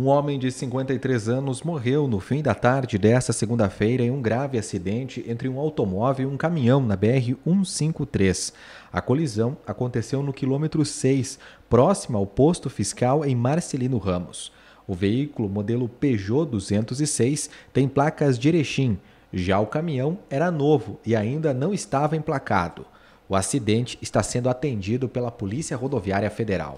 Um homem de 53 anos morreu no fim da tarde desta segunda-feira em um grave acidente entre um automóvel e um caminhão na BR-153. A colisão aconteceu no quilômetro 6, próximo ao posto fiscal em Marcelino Ramos. O veículo modelo Peugeot 206 tem placas de Erechim. Já o caminhão era novo e ainda não estava emplacado. O acidente está sendo atendido pela Polícia Rodoviária Federal.